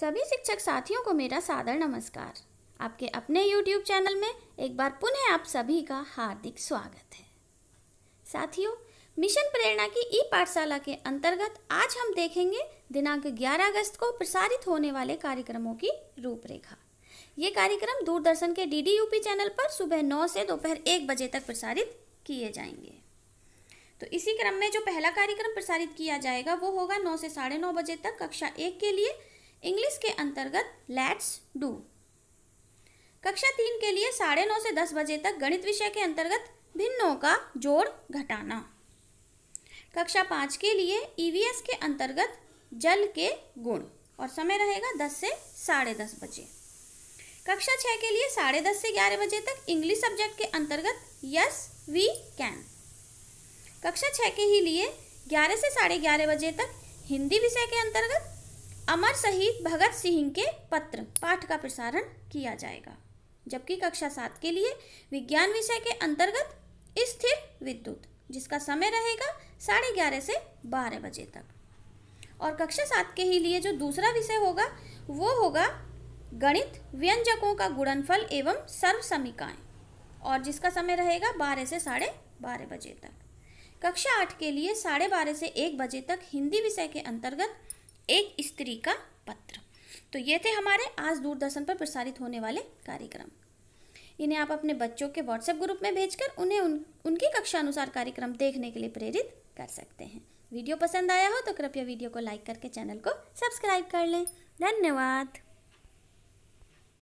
सभी शिक्षक साथियों को मेरा सादर नमस्कार आपके अपने YouTube चैनल में एक बार पुनः आप सभी का हार्दिक स्वागत है साथियों मिशन प्रेरणा की ई पाठशाला के अंतर्गत आज हम देखेंगे दिनांक 11 अगस्त को प्रसारित होने वाले कार्यक्रमों की रूपरेखा ये कार्यक्रम दूरदर्शन के डी डी चैनल पर सुबह नौ से दोपहर एक बजे तक प्रसारित किए जाएंगे तो इसी क्रम में जो पहला कार्यक्रम प्रसारित किया जाएगा वो होगा नौ से साढ़े नौ बजे तक कक्षा एक के लिए इंग्लिश के अंतर्गत लेट्स डू कक्षा तीन के लिए साढ़े नौ से दस बजे तक गणित विषय के अंतर्गत भिन्नों का जोड़ घटाना कक्षा पाँच के लिए ईवीएस e के अंतर्गत जल के गुण और समय रहेगा दस से साढ़े दस बजे कक्षा छः के लिए साढ़े दस से ग्यारह बजे तक इंग्लिश सब्जेक्ट के अंतर्गत यस वी कैन कक्षा छः के ही लिए ग्यारह से साढ़े ग्यारह बजे तक हिंदी विषय के अंतर्गत अमर शहीद भगत सिंह के पत्र पाठ का प्रसारण किया जाएगा जबकि कक्षा सात के लिए विज्ञान विषय के अंतर्गत स्थिर विद्युत जिसका समय रहेगा साढ़े ग्यारह से बारह बजे तक और कक्षा सात के ही लिए जो दूसरा विषय होगा वो होगा गणित व्यंजकों का गुणनफल एवं सर्व समीकाएँ और जिसका समय रहेगा बारह से साढ़े बारह बजे तक कक्षा आठ के लिए साढ़े बारह से एक बजे तक हिंदी विषय के अंतर्गत एक स्त्री का पत्र तो ये थे हमारे आज दूरदर्शन पर प्रसारित होने वाले कार्यक्रम इन्हें आप अपने बच्चों के व्हाट्सएप ग्रुप में भेजकर उन्हें उन, उनकी कक्षा अनुसार कार्यक्रम देखने के लिए प्रेरित कर सकते हैं वीडियो पसंद आया हो तो कृपया वीडियो को लाइक करके चैनल को सब्सक्राइब कर लें धन्यवाद